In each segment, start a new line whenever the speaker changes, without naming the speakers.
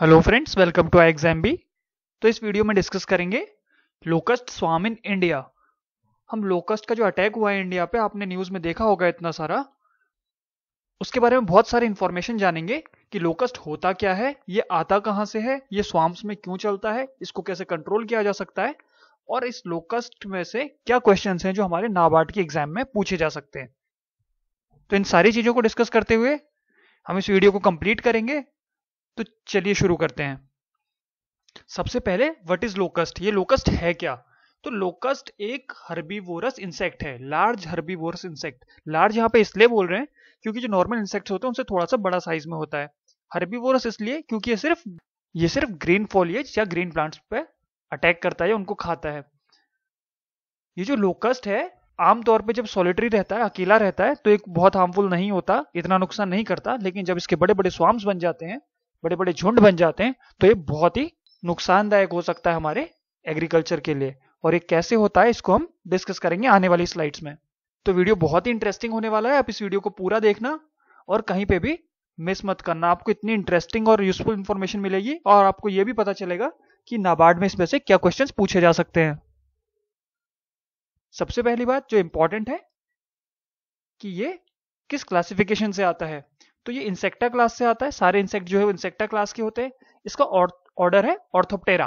hello friends welcome to I exam B तो इस video में डिस्कस करेंगे लोकस्ट स्वाम इन इंडिया हम लोकस्ट का जो अटैक हुआ है इंडिया पे आपने न्यूज में देखा होगा इतना सारा उसके बारे में बहुत सारी इंफॉर्मेशन जानेंगे कि लोकस्ट होता क्या है ये आता कहां से है ये स्वाम्स में क्यों चलता है इसको कैसे कंट्रोल किया जा सकता है और इस लोकस्ट में से क्या क्वेश्चन हैं जो हमारे नाबार्ड के एग्जाम में पूछे जा सकते हैं तो इन सारी चीजों को डिस्कस करते हुए हम इस वीडियो को कंप्लीट करेंगे तो चलिए शुरू करते हैं सबसे पहले व्हाट इज लोकस्ट ये लोकस्ट है क्या तो लोकस्ट एक हर्बीवोरस इंसेक्ट है लार्ज हर्बीवोरस इंसेक्ट लार्ज यहाँ पे इसलिए बोल रहे हैं क्योंकि जो नॉर्मल इंसेक्ट होते हैं उनसे थोड़ा सा बड़ा साइज में होता है हर्बीवोरस इसलिए क्योंकि ये सिर्फ ये सिर्फ ग्रीन फॉलियज या ग्रीन प्लांट्स पे अटैक करता है उनको खाता है ये जो लोकस्ट है आमतौर पे जब सॉलिटरी रहता है अकेला रहता है तो एक बहुत हार्मफुल नहीं होता इतना नुकसान नहीं करता लेकिन जब इसके बड़े बड़े स्वाम्स बन जाते हैं बड़े बड़े झुंड बन जाते हैं तो ये बहुत ही नुकसानदायक हो सकता है हमारे एग्रीकल्चर के लिए और ये कैसे होता है इसको हम डिस्कस करेंगे आने वाली स्लाइड्स में तो वीडियो बहुत ही इंटरेस्टिंग होने वाला है आप इस वीडियो को पूरा देखना और कहीं पे भी मिस मत करना आपको इतनी इंटरेस्टिंग और यूजफुल इन्फॉर्मेशन मिलेगी और आपको ये भी पता चलेगा कि नाबार्ड में इसमें से क्या क्वेश्चन पूछे जा सकते हैं सबसे पहली बात जो इंपॉर्टेंट है कि ये किस क्लासिफिकेशन से आता है तो ये इंसेक्टा क्लास से आता है सारे इंसेक्ट जो है इंसेक्टा क्लास के होते हैं इसका ऑर्डर है ऑर्थोप्टेरा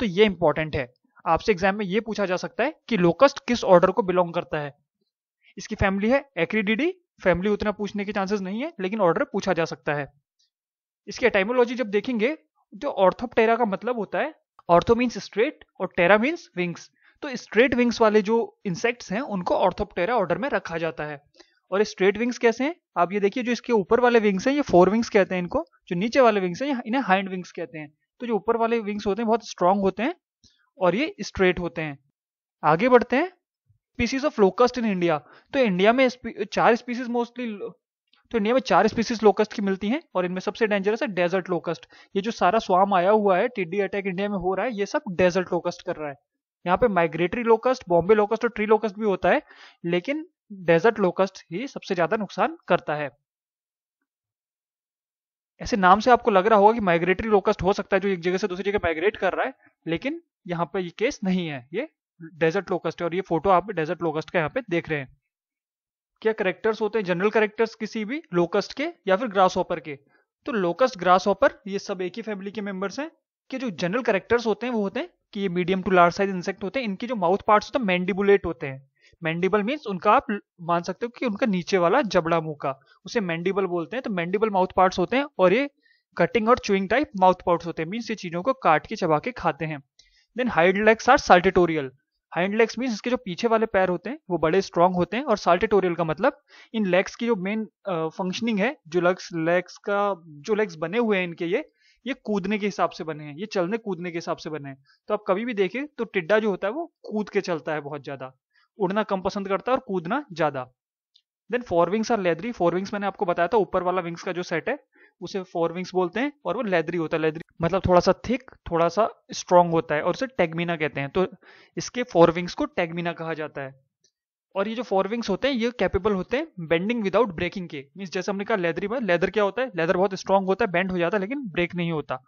तो ये इंपॉर्टेंट है आपसे एग्जाम में ये पूछा जा सकता है कि लोकस्ट किस ऑर्डर को बिलोंग करता है इसकी फैमिली है एक्रीडीडी फैमिली उतना पूछने के चांसेस नहीं है लेकिन ऑर्डर पूछा जा सकता है इसकी एटाइमोलॉजी जब देखेंगे जो तो ऑर्थोप्टेरा का मतलब होता है ऑर्थो मीन्स स्ट्रेट और टेरा मीन्स विंग्स तो स्ट्रेट विंग्स वाले जो इंसेक्ट्स हैं उनको ऑर्थोप्टेरा ऑर्डर में रखा जाता है और स्ट्रेट विंग्स कैसे हैं आप ये देखिए जो इसके ऊपर वाले विंग्स हैं ये फोर विंग्स कहते हैं इनको जो नीचे वाले विंग्स हैं इन्हें हाइंड विंग्स कहते हैं तो जो ऊपर वाले विंग्स होते हैं बहुत स्ट्रांग होते हैं और ये स्ट्रेट होते हैं आगे बढ़ते हैं species of locust in India तो इंडिया तो में चार स्पीसीज मोस्टली तो इंडिया में चार स्पीसीज लोकस्ट की मिलती हैं और इनमें सबसे डेंजरस है डेजर्ट लोकस्ट ये जो सारा स्वाम आया हुआ है टिड्डी अटैक इंडिया में हो रहा है ये सब डेजर्ट लोकस्ट कर रहा है यहाँ पे माइग्रेटरी लोकस्ट बॉम्बे लोकस्ट और ट्री लोकस्ट भी होता है लेकिन डेजर्ट लोकस्ट ही सबसे ज्यादा नुकसान करता है ऐसे नाम से आपको लग रहा होगा कि माइग्रेटरी लोकस्ट हो सकता है जो एक जगह से दूसरी जगह माइग्रेट कर रहा है लेकिन यहाँ पे ये केस नहीं है ये डेजर्ट लोकस्ट है और ये फोटो आप डेजर्ट लोकस्ट का यहाँ पे देख रहे हैं क्या करेक्टर्स होते हैं जनरल करेक्टर्स किसी भी लोकस्ट के या फिर ग्रास ऑपर के तो लोकस्ट ग्रास ऑपर ये सब एक ही फैमिली के मेंबर्स हैं कि जो जनरल करेक्टर्स होते हैं वो होते हैं कि ये medium to large size insect होते हैं इनके जो माउथ पार्ट्स होते हैं मैंडिबुलेट होते हैं मैंडिबल मीन्स उनका आप मान सकते हो कि उनका नीचे वाला जबड़ा मुंह का उसे मैंडिबल बोलते हैं तो मैंडिबल माउथ पार्ट्स होते हैं और ये कटिंग और चुइंग टाइप माउथ पार्ट होते हैं मीन्स ये चीजों को काट के चबा के खाते हैं then hind legs are saltatorial hind legs means इसके जो पीछे वाले पैर होते हैं वो बड़े स्ट्रांग होते हैं और साल्टेटोरियल का मतलब इन लेग्स की जो मेन फंक्शनिंग है जो लेग्स लेग्स का जो लेग्स बने हुए हैं इनके ये ये कूदने के हिसाब से बने हैं ये चलने कूदने के हिसाब से बने हैं तो आप कभी भी देखें तो टिड्डा जो होता है वो कूद के चलता है बहुत ज्यादा उड़ना कम पसंद करता है और कूदना ज्यादा then fore wings are leathery fore wings मैंने आपको बताया था ऊपर वाला विंग्स का जो सेट है उसे फोर विंग्स बोलते हैं और वो लेदरी होता है लेदरी मतलब थोड़ा सा थिक थोड़ा सा स्ट्रांग होता है और उसे टेगमिना कहते हैं तो इसके फोर विंग्स को टेगमिना कहा जाता है और ये जो फोर विंग्स होते हैं ये कैपेबल होते हैं बेंडिंग विदाउट ब्रेकिंग के मीन्स जैसे हमने कहा लेदरी में लेदर क्या होता है लेदर बहुत स्ट्रांग होता है बेंड हो जाता है लेकिन ब्रेक नहीं होता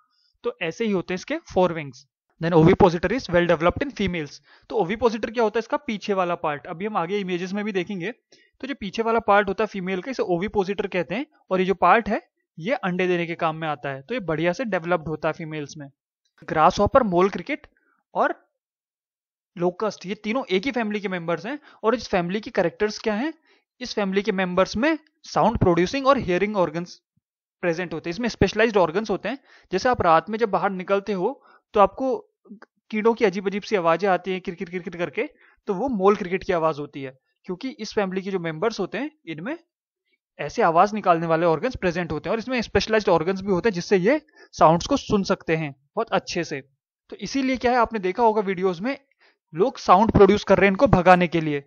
तो ऐसे ही होते हैं इसके fore wings then ovipositor is well developed in females तो ओविपोजिटर क्या होता है इसका पीछे वाला पार्ट अभी हम आगे इमेजेस में भी देखेंगे तो जो पीछे वाला पार्ट होता है फीमेल का इसे ओविपोजिटर कहते हैं और ये जो पार्ट है ये अंडे देने के काम में आता है तो ये बढ़िया से डेवलप्ड होता है फीमेल्स में ग्रास हॉपर मोल क्रिकेट और लोकस्ट ये तीनों एक ही फैमिली के मेंबर्स हैं और इस फैमिली के करेक्टर्स क्या हैं इस फैमिली के मेंबर्स में साउंड प्रोड्यूसिंग और हियरिंग ऑर्गन्स प्रेजेंट होते हैं इसमें स्पेशलाइज्ड ऑर्गन्स होते हैं जैसे आप रात में जब बाहर निकलते हो तो आपको कीड़ों की अजीब अजीब सी आवाजें आती हैं क्रिकेट क्रिकेट करके तो वो मोल क्रिकेट की आवाज होती है क्योंकि इस फैमिली के जो मेंबर्स होते हैं इनमें ऐसे आवाज निकालने वाले ऑर्गन्स प्रेजेंट होते हैं और इसमें स्पेशलाइज ऑर्गन्स भी होते हैं जिससे ये साउंड्स को सुन सकते हैं बहुत अच्छे से तो इसीलिए क्या है आपने देखा होगा वीडियोज में लोग साउंड प्रोड्यूस कर रहे हैं इनको भगाने के लिए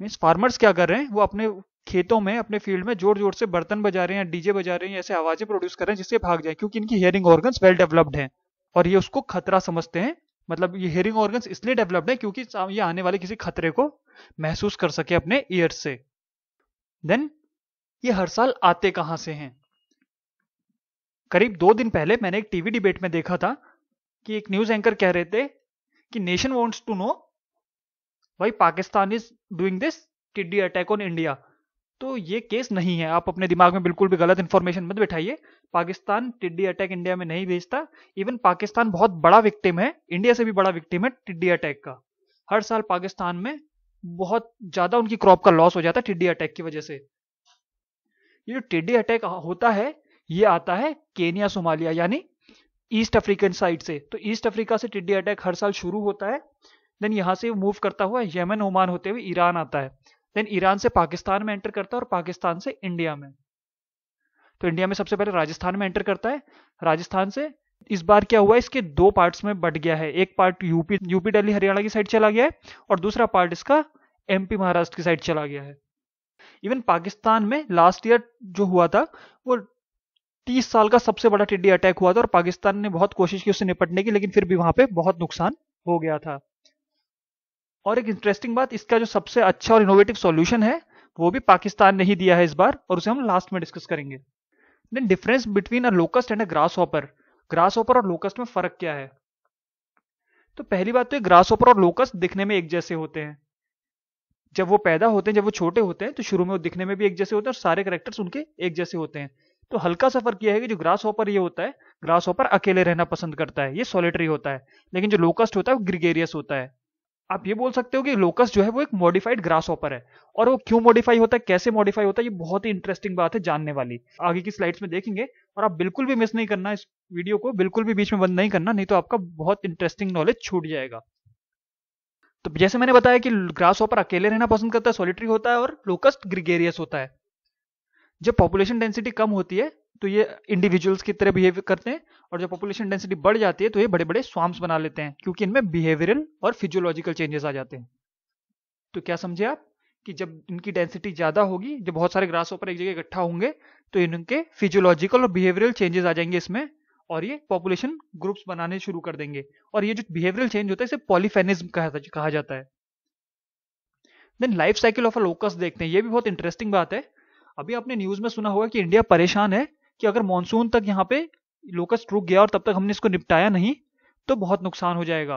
मीन्स फार्मर्स क्या कर रहे हैं वो अपने खेतों में अपने फील्ड में जोर जोर से बर्तन बजा रहे हैं या डीजे बजा रहे हैं ऐसे आवाजें प्रोड्यूस कर रहे हैं जिससे भाग जाए क्योंकि इनकी हेयरिंग ऑर्गन्स वेल डेवलप्ड हैं और ये उसको खतरा समझते हैं मतलब ये हेयरिंग ऑर्गन इसलिए डेवलप्ड है क्योंकि ये आने वाले किसी खतरे को महसूस कर सके अपने ईयर से देन ये हर साल आते कहां से हैं करीब दो दिन पहले मैंने एक टीवी डिबेट में देखा था कि एक न्यूज एंकर कह रहे थे कि nation wants to know why Pakistan is doing this टिड्डी अटैक ऑन इंडिया तो ये केस नहीं है आप अपने दिमाग में बिल्कुल भी गलत इन्फॉर्मेशन मत बिठाइए पाकिस्तान टिड्डी अटैक इंडिया में नहीं भेजता इवन पाकिस्तान बहुत बड़ा विक्टिम है इंडिया से भी बड़ा विक्टिम है टिड्डी अटैक का हर साल पाकिस्तान में बहुत ज्यादा उनकी क्रॉप का लॉस हो जाता है टिड्डी अटैक की वजह से ये जो टिड्डी अटैक होता है ये आता है केनिया सोमालिया यानी ईस्ट अफ्रीकन साइड से तो ईस्ट अफ्रीका से टिड्डी अटैक हर साल शुरू होता है देन यहां से मूव करता हुआ यमन ओमान होते हुए ईरान आता है देन ईरान से पाकिस्तान में एंटर करता है और पाकिस्तान से इंडिया में तो इंडिया में सबसे पहले राजस्थान में एंटर करता है राजस्थान से इस बार क्या हुआ इसके दो पार्ट्स में बट गया है एक part UP UP Delhi Haryana की साइड चला गया है और दूसरा पार्ट इसका एमपी महाराष्ट्र की साइड चला गया है इवन पाकिस्तान में लास्ट ईयर जो हुआ था वो तीस साल का सबसे बड़ा टिड्डी अटैक हुआ था और पाकिस्तान ने बहुत कोशिश की उससे निपटने की लेकिन फिर भी वहां पे बहुत नुकसान हो गया था और एक इंटरेस्टिंग बात इसका जो सबसे अच्छा और इनोवेटिव सॉल्यूशन है वो भी पाकिस्तान ने ही दिया है इस बार और उसे हम लास्ट में डिस्कस करेंगे then difference between a locust and a grasshopper grasshopper और लोकस्ट में फर्क क्या है तो पहली बात तो ग्रास ऑपर और लोकस्ट दिखने में एक जैसे होते हैं जब वो पैदा होते हैं जब वो छोटे होते हैं तो शुरू में वो दिखने में भी एक जैसे होते हैं और सारे करेक्टर्स उनके एक जैसे होते हैं तो हल्का सा फर्क है कि जो ग्रास ऑपर ये होता है ग्रास ऑपर अकेले रहना पसंद करता है ये सॉलिटरी होता है लेकिन जो लोकस्ट होता है वो ग्रिगेरियस होता है आप ये बोल सकते हो कि लोकस जो है वो एक मॉडिफाइड ग्रास ऑपर है और वो क्यों मॉडिफाई होता है कैसे मॉडिफाई होता है ये बहुत ही इंटरेस्टिंग बात है जानने वाली आगे की स्लाइड्स में देखेंगे और आप बिल्कुल भी मिस नहीं करना इस वीडियो को बिल्कुल भी बीच में बंद नहीं करना नहीं तो आपका बहुत इंटरेस्टिंग नॉलेज छूट जाएगा तो जैसे मैंने बताया कि ग्रास ऑपर अकेले रहना पसंद करता है सोलिटरी होता है और लोकस्ट ग्रिगेरियस होता है जब पॉपुलेशन डेंसिटी कम होती है तो ये इंडिविजुअल्स की तरह बिहेव करते हैं और जब पॉपुलेशन डेंसिटी बढ़ जाती है तो ये बड़े बड़े स्वाम्स बना लेते हैं क्योंकि इनमें बिहेवियरल और फिजियोलॉजिकल चेंजेस आ जाते हैं तो क्या समझे आप कि जब इनकी डेंसिटी ज्यादा होगी जब बहुत सारे ग्रास ऊपर एक जगह इकट्ठा होंगे तो इनके फिजियोलॉजिकल और बिहेवियरल चेंजेस आ जाएंगे इसमें और ये पॉपुलेशन ग्रुप्स बनाने शुरू कर देंगे और ये जो बिहेवियरल चेंज होता है इसे पॉलीफेनिज्म कहा जाता है then life cycle of a locust देखते हैं ये भी बहुत इंटरेस्टिंग बात है अभी आपने न्यूज में सुना होगा कि इंडिया परेशान है कि अगर मानसून तक यहाँ पे लोकस्ट रुक गया और तब तक हमने इसको निपटाया नहीं तो बहुत नुकसान हो जाएगा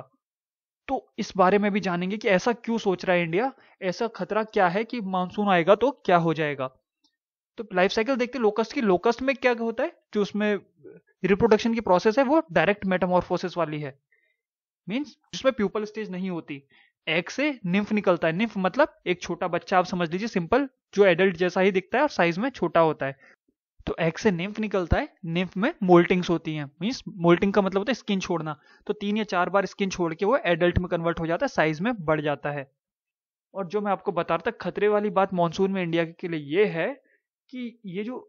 तो इस बारे में भी जानेंगे कि ऐसा क्यों सोच रहा है इंडिया ऐसा खतरा क्या है कि मानसून आएगा तो क्या हो जाएगा तो लाइफ साइकिल देखते लोकस्ट की लोकस्ट में क्या होता है जो उसमें रिप्रोडक्शन की प्रोसेस है वो डायरेक्ट मेटामोरफोसिस वाली है मीन्स जिसमें प्यूपल स्टेज नहीं होती एग से निम्फ निकलता है निम्फ मतलब एक छोटा बच्चा आप समझ लीजिए सिंपल जो एडल्ट जैसा ही दिखता है और साइज में छोटा होता है तो एग से निम्फ निकलता है निम्फ में मोल्टिंग्स होती हैं मीन्स मोल्टिंग का मतलब होता है स्किन छोड़ना तो तीन या चार बार स्किन छोड़ के वो एडल्ट में कन्वर्ट हो जाता है साइज में बढ़ जाता है और जो मैं आपको बता रहा था खतरे वाली बात मानसून में इंडिया के लिए ये है कि ये जो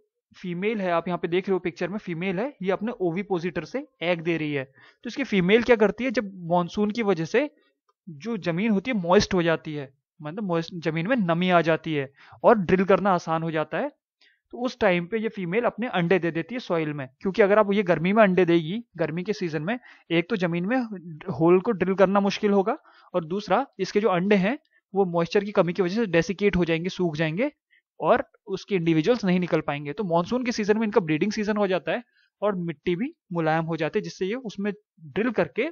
फीमेल है आप यहाँ पे देख रहे हो पिक्चर में फीमेल है ये अपने ओवीपोजिटर से एग दे रही है तो इसकी फीमेल क्या करती है जब मानसून की वजह से जो जमीन होती है मॉइस्ट हो जाती है मतलब जमीन में नमी आ जाती है और ड्रिल करना आसान हो जाता है तो उस टाइम पे ये फीमेल अपने अंडे दे देती है सॉइल में क्योंकि अगर आप ये गर्मी में अंडे देगी गर्मी के सीजन में एक तो जमीन में होल को ड्रिल करना मुश्किल होगा और दूसरा इसके जो अंडे हैं वो मॉइस्चर की कमी की वजह से डेसिकेट हो जाएंगे सूख जाएंगे और उसके इंडिविजुअल्स नहीं निकल पाएंगे तो मानसून के सीजन में इनका ब्रीडिंग सीजन हो जाता है और मिट्टी भी मुलायम हो जाती है जिससे ये उसमें ड्रिल करके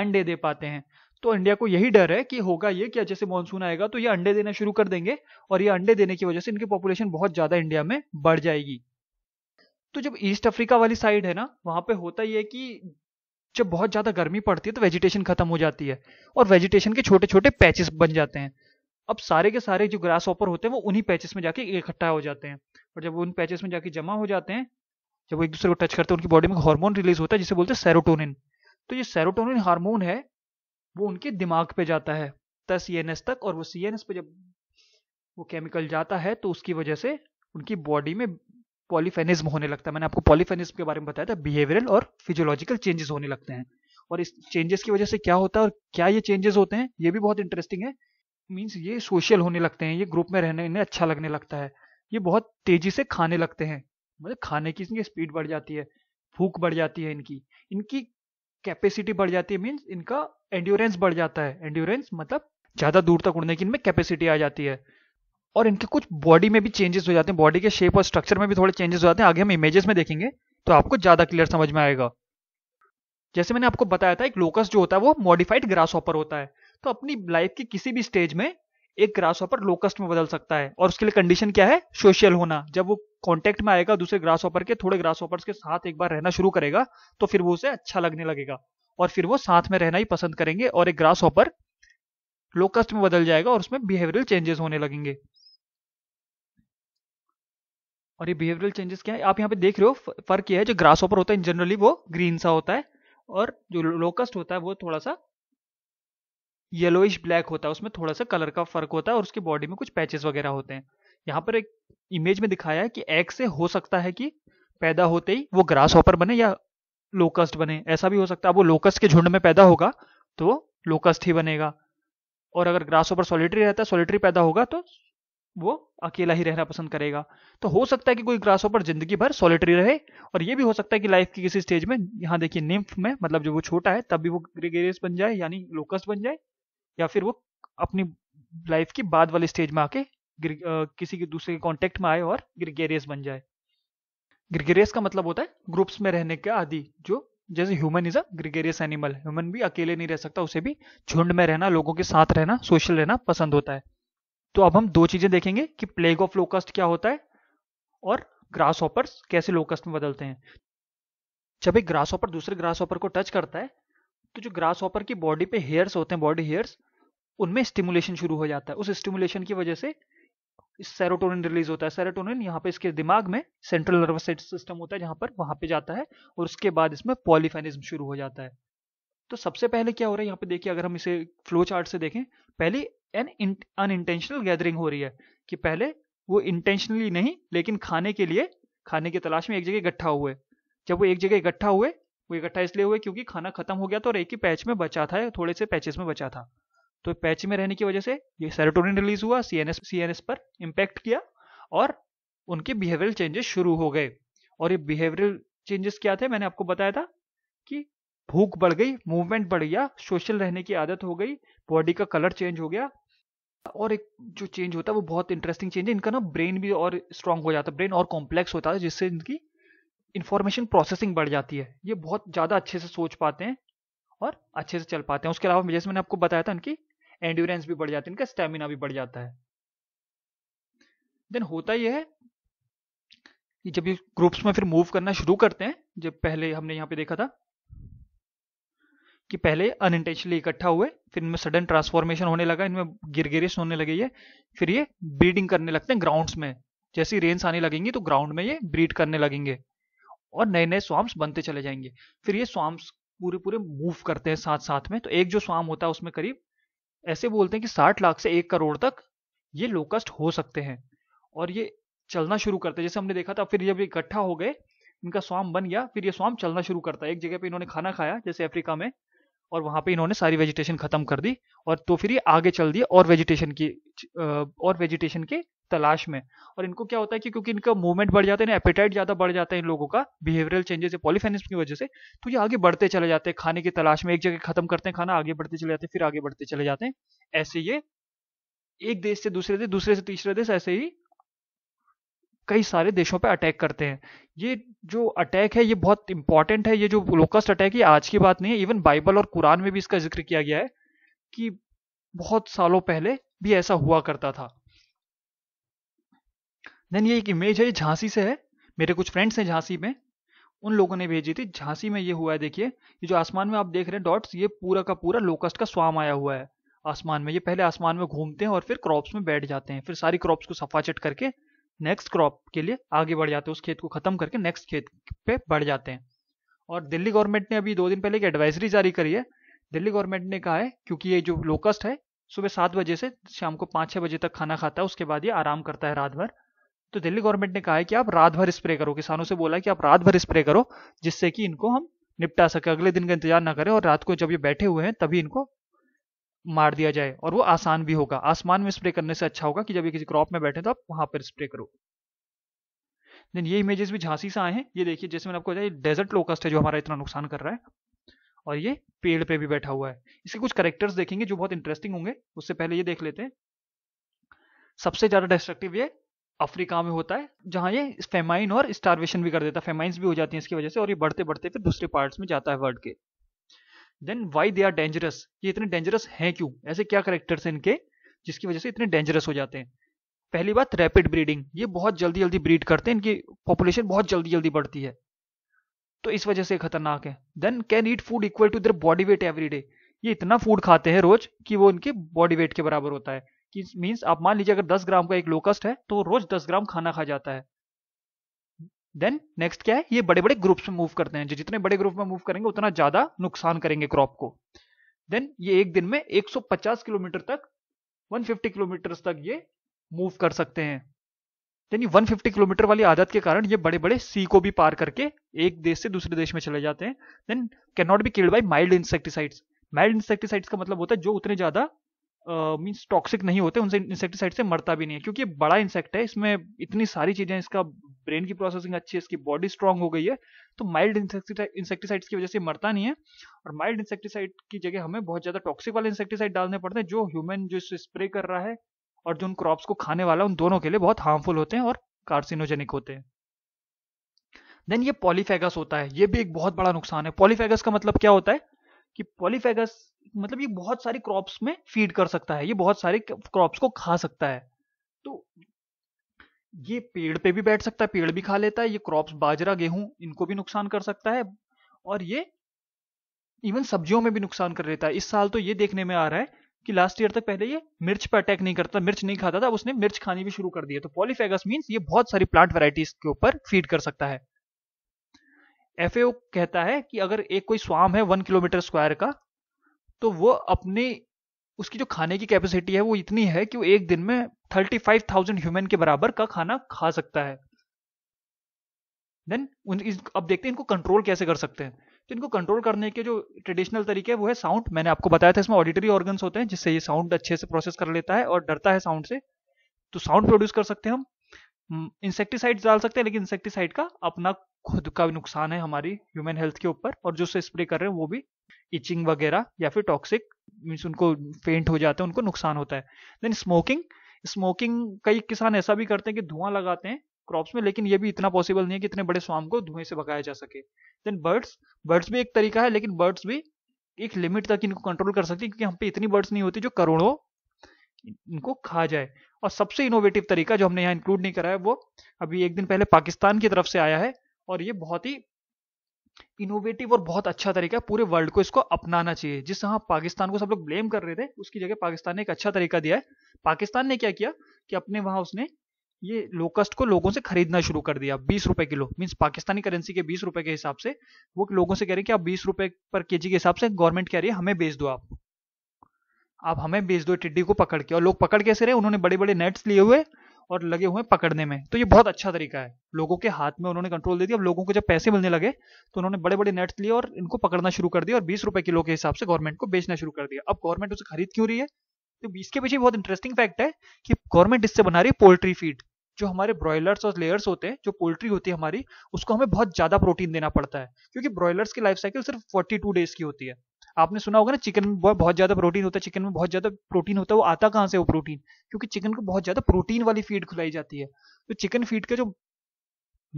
अंडे दे पाते हैं तो इंडिया को यही डर है कि होगा ये कि जैसे मानसून आएगा तो ये अंडे देना शुरू कर देंगे और ये अंडे देने की वजह से इनकी पॉपुलेशन बहुत ज्यादा इंडिया में बढ़ जाएगी तो जब ईस्ट अफ्रीका वाली साइड है ना वहां पे होता ये है कि जब बहुत ज्यादा गर्मी पड़ती है तो वेजिटेशन खत्म हो जाती है और वेजिटेशन के छोटे छोटे पैचेस बन जाते हैं अब सारे के सारे जो ग्रास ऑपर होते हैं वो उन्हीं पैचेस में जाके इकट्ठा हो जाते हैं और जब उन पैचेस में जाके जमा हो जाते हैं जब वो एक दूसरे को टच करते हैं उनकी बॉडी में हार्मोन रिलीज होता है जिसे बोलते हैं सेरोटोनिन तो ये सेरोटोनिन हार्मोन है वो उनके दिमाग पे जाता है सीएनएस सी तक और वो सी पे जब वो केमिकल जाता है तो उसकी वजह से उनकी बॉडी में पॉलीफेनिज्म होने लगता है मैंने आपको पॉलीफेनिज्म के बारे में बताया था बिहेवियरल और फिजियोलॉजिकल चेंजेस होने लगते हैं और इस चेंजेस की वजह से क्या होता है और क्या ये चेंजेस होते हैं ये भी बहुत इंटरेस्टिंग है मीन्स ये सोशल होने लगते हैं ये ग्रुप में रहने इन्हें अच्छा लगने लगता है ये बहुत तेजी से खाने लगते हैं मतलब खाने की इनकी स्पीड बढ़ जाती है भूख बढ़ जाती है इनकी इनकी कैपेसिटी बढ़ जाती है मीन्स इनका एंड्योरेंस बढ़ जाता है एंड्योरेंस मतलब ज़्यादा दूर तक उड़ने की इनमें कैपेसिटी आ जाती है और इनके कुछ बॉडी में भी चेंजेस हो जाते हैं बॉडी के शेप और स्ट्रक्चर में भी थोड़े चेंजेस हो जाते हैं आगे हम इमेजेस में देखेंगे तो आपको ज़्यादा क्लियर समझ में आएगा जैसे मैंने आपको बताया था एक लोकस जो होता है वो मॉडिफाइड ग्रास ऑपर होता है तो अपनी लाइफ के किसी भी स्टेज में एक ग्रास ऑपर लोकस्ट में बदल सकता है और उसके लिए कंडीशन क्या है सोशल होना जब वो कॉन्टेक्ट में आएगा दूसरे ग्रास ऑपर के थोड़े ग्रास ऑपर के साथ एक बार रहना शुरू करेगा तो फिर वो उसे अच्छा लगने लगेगा और फिर वो साथ में रहना ही पसंद करेंगे और एक ग्रास हॉपर लोकस्ट में बदल जाएगा और उसमें बिहेवियरल चेंजेस होने लगेंगे और ये बिहेवियरल चेंजेस क्या है आप यहाँ पे देख रहे हो फर्क ये है जो ग्रास हॉपर होता है जनरली वो ग्रीन सा होता है और जो लोकस्ट होता है वो थोड़ा सा येलोइश ब्लैक होता है उसमें थोड़ा सा कलर का फर्क होता है और उसकी बॉडी में कुछ पैचेस वगैरह होते हैं यहाँ पर एक इमेज में दिखाया है कि एग से हो सकता है कि पैदा होते ही वो ग्रास ऑपर बने या लोकस्ट बने ऐसा भी हो सकता है अब वो लोकस्ट के झुंड में पैदा होगा तो वो लोकस्ट ही बनेगा और अगर ग्रास ओपर सॉलिटरी रहता है सोलिटरी पैदा होगा तो वो अकेला ही रहना पसंद करेगा तो हो सकता है कि कोई ग्रास ओपर जिंदगी भर सॉलिटरी रहे और ये भी हो सकता है कि लाइफ की किसी स्टेज में यहाँ देखिए निम्फ में मतलब जो वो छोटा है तब भी वो ग्रेगेरियस बन जाए यानी लोकस्ट बन जाए या फिर वो अपनी लाइफ की बाद वाली स्टेज में आके किसी के दूसरे के कॉन्टेक्ट में आए और ग्रिगेरियस बन जाए ग्रिगेरियस का मतलब होता है ग्रुप्स में रहने का आदि जो जैसे human is a gregarious animal human भी अकेले नहीं रह सकता उसे भी झुंड में रहना लोगों के साथ रहना सोशल रहना पसंद होता है तो अब हम दो चीजें देखेंगे कि प्लेग ऑफ लोकस्ट क्या होता है और ग्रास ऑपर कैसे लोकस्ट में बदलते हैं जब एक ग्रास ऑपर दूसरे ग्रास ऑपर को टच करता है तो जो ग्रास ऑपर की बॉडी पे हेयर्स होते हैं बॉडी हेयर्स उनमें स्टिमुलेशन शुरू हो जाता है उस स्टिमुलेशन की वजह से इस सेरोटोनिन रिलीज होता है सेरोटोनिन यहाँ पे इसके दिमाग में सेंट्रल नर्वस सिस्टम होता है जहाँ पर वहाँ पे जाता है और उसके बाद इसमें पॉलीफेनिज्म शुरू हो जाता है तो सबसे पहले क्या हो रहा है यहाँ पे देखिए अगर हम इसे फ्लो चार्ट से देखें पहले एन अनइंटेंशनल गैदरिंग हो रही है कि पहले वो इंटेंशनली नहीं लेकिन खाने के लिए खाने की तलाश में एक जगह इकट्ठा हुए जब वो एक जगह इकट्ठा हुए वो इकट्ठा इसलिए हुए क्योंकि खाना खत्म हो गया तो और एक ही पैच में बचा था थोड़े से पैचेस में बचा था तो पैच में रहने की वजह से ये सेरोटोनिन रिलीज हुआ सीएनएस सीएनएस पर इम्पैक्ट किया और उनके बिहेवियरल चेंजेस शुरू हो गए और ये बिहेवियरल चेंजेस क्या थे मैंने आपको बताया था कि भूख बढ़ गई मूवमेंट बढ़ गया सोशल रहने की आदत हो गई बॉडी का कलर चेंज हो गया और एक जो चेंज होता है वो बहुत इंटरेस्टिंग चेंज है इनका ना ब्रेन भी और स्ट्रांग हो जाता है ब्रेन और कॉम्प्लेक्स होता है जिससे इनकी इन्फॉर्मेशन प्रोसेसिंग बढ़ जाती है ये बहुत ज़्यादा अच्छे से सोच पाते हैं और अच्छे से चल पाते हैं उसके अलावा जैसे मैंने आपको बताया था इनकी एंड्योरेंस भी बढ़ जाती है इनका स्टेमिना भी बढ़ जाता है देन होता यह है कि जब ये ग्रुप्स में फिर मूव करना शुरू करते हैं जब पहले हमने यहाँ पे देखा था कि पहले अनइंटेंशनली इकट्ठा हुए फिर इनमें सडन ट्रांसफॉर्मेशन होने लगा इनमें गिरगिरिस होने लगी है फिर ये ब्रीडिंग करने लगते हैं ग्राउंड्स में जैसी रेन्स आने लगेंगी तो ग्राउंड में ये ब्रीड करने लगेंगे और नए नए स्वाम्स बनते चले जाएंगे फिर ये स्वाम्स पूरे पूरे मूव करते हैं साथ साथ में तो एक जो स्वाम होता है उसमें करीब ऐसे बोलते हैं कि साठ लाख से एक करोड़ तक ये लोकस्ट हो सकते हैं और ये चलना शुरू करते हैं जैसे हमने देखा था फिर जब इकट्ठा हो गए इनका स्वाम बन गया फिर ये स्वाम चलना शुरू करता है एक जगह पे इन्होंने खाना खाया जैसे अफ्रीका में और वहां पे इन्होंने सारी वेजिटेशन खत्म कर दी और तो फिर ये आगे चल दिए और वेजिटेशन की और वेजिटेशन के तलाश में और इनको क्या होता है कि क्योंकि इनका मूवमेंट बढ़ जाता है ना एपेटाइट ज्यादा बढ़ जाता है इन लोगों का बिहेवियरल चेंजेस है की वजह से तो ये आगे बढ़ते चले जाते हैं खाने की तलाश में एक जगह खत्म करते हैं खाना आगे बढ़ते चले जाते हैं फिर आगे बढ़ते चले जाते हैं ऐसे ये एक देश से दूसरे देश दूसरे से तीसरे देश ऐसे ही कई सारे देशों पे अटैक करते हैं ये जो अटैक है ये बहुत इंपॉर्टेंट है ये जो लोकस्ट अटैक है आज की बात नहीं है इवन बाइबल और कुरान में भी इसका जिक्र किया गया है कि बहुत सालों पहले भी ऐसा हुआ करता था देन ये एक इमेज है झांसी से है मेरे कुछ फ्रेंड्स हैं झांसी में उन लोगों ने भेजी थी झांसी में ये हुआ है देखिए ये जो आसमान में आप देख रहे हैं डॉट्स ये पूरा का पूरा लोकस्ट का स्वाम आया हुआ है आसमान में ये पहले आसमान में घूमते हैं और फिर क्रॉप्स में बैठ जाते हैं फिर सारी क्रॉप्स को सफाचट करके नेक्स्ट क्रॉप के लिए आगे बढ़ जाते हैं उस खेत को खत्म करके नेक्स्ट खेत पे बढ़ जाते हैं और दिल्ली गवर्नमेंट ने अभी दो दिन पहले एक एडवाइजरी जारी करी है दिल्ली गवर्नमेंट ने कहा है क्योंकि ये जो लोकस्ट है सुबह सात बजे से शाम को पाँच छः बजे तक खाना खाता है उसके बाद ये आराम करता है रात भर तो दिल्ली गवर्नमेंट ने कहा है कि आप रात भर स्प्रे करो किसानों से बोला कि आप रात भर स्प्रे करो जिससे कि इनको हम निपटा सके अगले दिन का इंतजार ना करें और रात को जब ये बैठे हुए हैं तभी इनको मार दिया जाए और वो आसान भी होगा आसमान में स्प्रे करने से अच्छा होगा कि जब ये किसी क्रॉप में बैठे तो आप वहां पर स्प्रे करो देन ये इमेजेस भी झांसी से आए हैं ये देखिए जैसे मैंने आपको बताया डेजर्ट लोकस्ट है जो हमारा इतना नुकसान कर रहा है और ये पेड़ पे भी बैठा हुआ है इसके कुछ करेक्टर्स देखेंगे जो बहुत इंटरेस्टिंग होंगे उससे पहले ये देख लेते हैं सबसे ज्यादा डिस्ट्रक्टिव ये अफ्रीका में होता है जहाँ ये फेमाइन और स्टारवेशन भी कर देता है फेमाइंस भी हो जाती है इसकी वजह से और ये बढ़ते बढ़ते फिर दूसरे पार्ट्स में जाता है वर्ल्ड के then why they are dangerous ये इतने डेंजरस हैं क्यों ऐसे क्या करेक्टर्स हैं इनके जिसकी वजह से इतने डेंजरस हो जाते हैं पहली बात रैपिड ब्रीडिंग ये बहुत जल्दी जल्दी ब्रीड करते हैं इनकी पॉपुलेशन बहुत जल्दी जल्दी बढ़ती है तो इस वजह से खतरनाक है then can eat food equal to their body weight every day ये इतना फूड खाते हैं रोज कि वो इनके बॉडी वेट के बराबर होता है कि मीन्स आप मान लीजिए अगर 10 ग्राम का एक लोकस्ट है तो रोज 10 ग्राम खाना खा जाता है देन नेक्स्ट क्या है ये बड़े बड़े ग्रुप्स में मूव करते हैं जो जितने बड़े ग्रुप में मूव करेंगे उतना ज्यादा नुकसान करेंगे क्रॉप को देन ये एक दिन में 150 किलोमीटर तक 150 किलोमीटर तक ये मूव कर सकते हैं देन ये वन किलोमीटर वाली आदत के कारण ये बड़े बड़े सी को भी पार करके एक देश से दूसरे देश में चले जाते हैं then cannot be killed by mild insecticides mild insecticides का मतलब होता है जो उतने ज्यादा मीन्स टॉक्सिक नहीं होते उनसे इंसेक्टिसाइड से मरता भी नहीं है क्योंकि ये बड़ा इंसेक्ट है इसमें इतनी सारी चीज़ें इसका ब्रेन की प्रोसेसिंग अच्छी है इसकी बॉडी स्ट्रांग हो गई है तो माइल्ड इंसेक्टिसाइड्स की वजह से मरता नहीं है और माइल्ड इंसेक्टिसाइड की जगह हमें बहुत ज़्यादा टॉक्सिक वाले इंसेक्टिसाइड डालने पड़ते हैं जो ह्यूमन जो स्प्रे कर रहा है और जो उन क्रॉप्स को खाने वाला उन दोनों के लिए बहुत हार्मफुल होते हैं और कार्सिनोजेनिक होते हैं देन ये पॉलीफेगस होता है ये भी एक बहुत बड़ा नुकसान है पॉलीफेगस का मतलब क्या होता है कि पॉलीफेगस मतलब ये बहुत सारी क्रॉप्स में फीड कर सकता है ये बहुत सारे क्रॉप्स को खा सकता है तो ये पेड़ पे भी बैठ सकता है पेड़ भी खा लेता है ये क्रॉप्स बाजरा गेहूं इनको भी नुकसान कर सकता है और ये इवन सब्जियों में भी नुकसान कर लेता है इस साल तो ये देखने में आ रहा है कि लास्ट ईयर तक पहले ये मिर्च पर अटैक नहीं करता मिर्च नहीं खाता था उसने मिर्च खानी भी शुरू कर दी है तो पॉलीफेगस मीन्स ये बहुत सारी प्लांट वेराइटीज के ऊपर फीड कर सकता है एफ कहता है कि अगर एक कोई स्वाम है वन किलोमीटर स्क्वायर का तो वो अपने उसकी जो खाने की कैपेसिटी है वो इतनी है कि वो एक दिन में थर्टी फाइव थाउजेंड ह्यूमन के बराबर का खाना खा सकता है देन अब देखते हैं इनको कंट्रोल कैसे कर सकते हैं तो इनको कंट्रोल करने के जो ट्रेडिशनल तरीके वो है साउंड मैंने आपको बताया था इसमें ऑडिटरी ऑर्गन्स होते हैं जिससे ये साउंड अच्छे से प्रोसेस कर लेता है और डरता है साउंड से तो साउंड प्रोड्यूस कर सकते हैं हम इंसेक्टिसाइड डाल सकते हैं लेकिन इंसेक्टिसाइड का अपना खुद का भी नुकसान है हमारी ह्यूमन हेल्थ के ऊपर और जो स्प्रे कर रहे हैं वो भी इचिंग वगैरह या फिर टॉक्सिक मीन्स उनको फेंट हो जाते हैं उनको नुकसान होता है देन स्मोकिंग स्मोकिंग कई किसान ऐसा भी करते हैं कि धुआं लगाते हैं क्रॉप्स में लेकिन ये भी इतना पॉसिबल नहीं है कि इतने बड़े स्वाम को धुएं से भगाया जा सके देन बर्ड्स बर्ड्स भी एक तरीका है लेकिन बर्ड्स भी एक लिमिट तक इनको कंट्रोल कर सकती है क्योंकि हम पे इतनी बर्ड्स नहीं होती जो करोड़ों इनको खा जाए और सबसे इनोवेटिव तरीका जो हमने यहाँ इंक्लूड नहीं करा है वो अभी एक दिन पहले पाकिस्तान की तरफ से आया है और ये बहुत ही इनोवेटिव और बहुत अच्छा तरीका है पूरे वर्ल्ड को इसको अपनाना चाहिए जिस हाँ पाकिस्तान को सब लोग ब्लेम कर रहे थे उसकी जगह पाकिस्तान ने एक अच्छा तरीका दिया है पाकिस्तान ने क्या किया कि अपने वहां उसने ये लोकस्ट को लोगों से खरीदना शुरू कर दिया बीस रुपए किलो मीन्स पाकिस्तानी करेंसी के बीस रुपए के हिसाब से वो लोगों से कह रहे हैं कि आप बीस रुपए पर के जी के हिसाब से गवर्नमेंट कह रही है हमें बेच दो आप आप हमें बेच दो टिड्डी को पकड़ के और लोग पकड़ कैसे रहे उन्होंने बड़े बड़े नेट्स लिए हुए और लगे हुए पकड़ने में तो ये बहुत अच्छा तरीका है लोगों के हाथ में उन्होंने कंट्रोल दे दिया अब लोगों को जब पैसे मिलने लगे तो उन्होंने बड़े बड़े नेट्स लिए और इनको पकड़ना शुरू कर दिया और बीस रुपए किलो के हिसाब से गवर्नमेंट को बेचना शुरू कर दिया अब गवर्नमेंट उसे खरीद क्यों रही है तो इसके पीछे बहुत इंटरेस्टिंग फैक्ट है कि गवर्नमेंट इससे बना रही है पोल्ट्री फीड जो हमारे ब्रॉयलर्स और लेयर्स होते हैं जो पोल्ट्री होती है हमारी उसको हमें बहुत ज्यादा प्रोटीन देना पड़ता है क्योंकि ब्रॉयलर्स की लाइफ साइकिल सिर्फ फोर्टी टू डेज की होती है आपने सुना होगा ना चिकन में बहुत ज्यादा प्रोटीन होता है चिकन में बहुत ज्यादा प्रोटीन होता है वो आता कहाँ से वो प्रोटीन क्योंकि चिकन को बहुत ज्यादा प्रोटीन वाली फीड खिलाई जाती है तो चिकन फीड का जो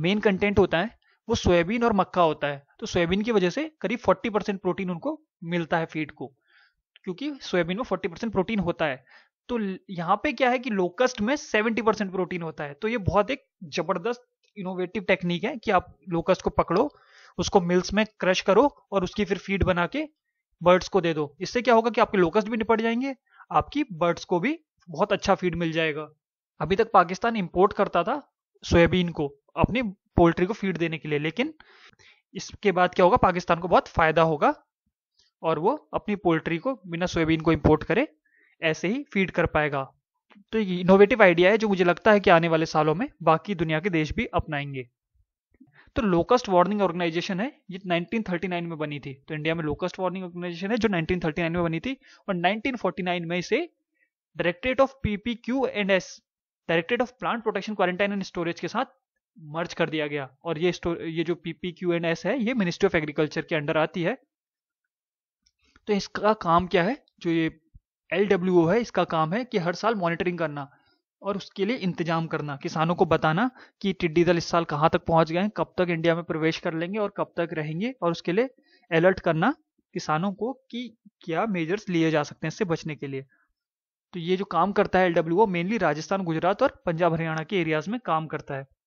मेन कंटेंट होता है वो सोयाबीन और मक्का होता है तो सोयाबीन की वजह से करीब 40 परसेंट प्रोटीन उनको मिलता है फीड को क्योंकि सोयाबीन में 40 परसेंट प्रोटीन होता है तो यहाँ पे क्या है कि लोकस्ट में 70 परसेंट प्रोटीन होता है तो ये बहुत एक जबरदस्त इनोवेटिव टेक्निक है कि आप लोकस्ट को पकड़ो उसको मिल्स में क्रश करो और उसकी फिर फीड बना के बर्ड्स को दे दो इससे क्या होगा कि आपके लोकस्ट भी निपट जाएंगे आपकी बर्ड्स को भी बहुत अच्छा फीड मिल जाएगा अभी तक पाकिस्तान इम्पोर्ट करता था सोयाबीन को अपनी पोल्ट्री को फीड देने के लिए लेकिन इसके बाद क्या होगा पाकिस्तान को बहुत फायदा होगा और वो अपनी पोल्ट्री को बिना सोयाबीन को इम्पोर्ट करे ऐसे ही फीड कर पाएगा तो ये इनोवेटिव आइडिया है जो मुझे लगता है कि आने वाले सालों में बाकी दुनिया के देश भी अपनाएंगे तो लोकस्ट वार्निंग ऑर्गेनाइजेशन है ये 1939 में बनी थी तो इंडिया में लोकस्ट वार्निंग ऑर्गेनाइजेशन है जो 1939 में बनी थी और 1949 में इसे directorate of PP Q and S directorate of plant protection quarantine and storage के साथ मर्ज कर दिया गया और ये ये जो पीपी क्यू एंड एस है ये मिनिस्ट्री ऑफ एग्रीकल्चर के अंडर आती है तो इसका काम क्या है जो ये एल है इसका काम है कि हर साल मॉनिटरिंग करना और उसके लिए इंतजाम करना किसानों को बताना कि टिड्डी दल इस साल कहाँ तक पहुँच गए कब तक इंडिया में प्रवेश कर लेंगे और कब तक रहेंगे और उसके लिए अलर्ट करना किसानों को कि क्या मेजर्स लिए जा सकते हैं इससे बचने के लिए तो ये जो काम करता है एल मेनली राजस्थान गुजरात और पंजाब हरियाणा के एरियाज में काम करता है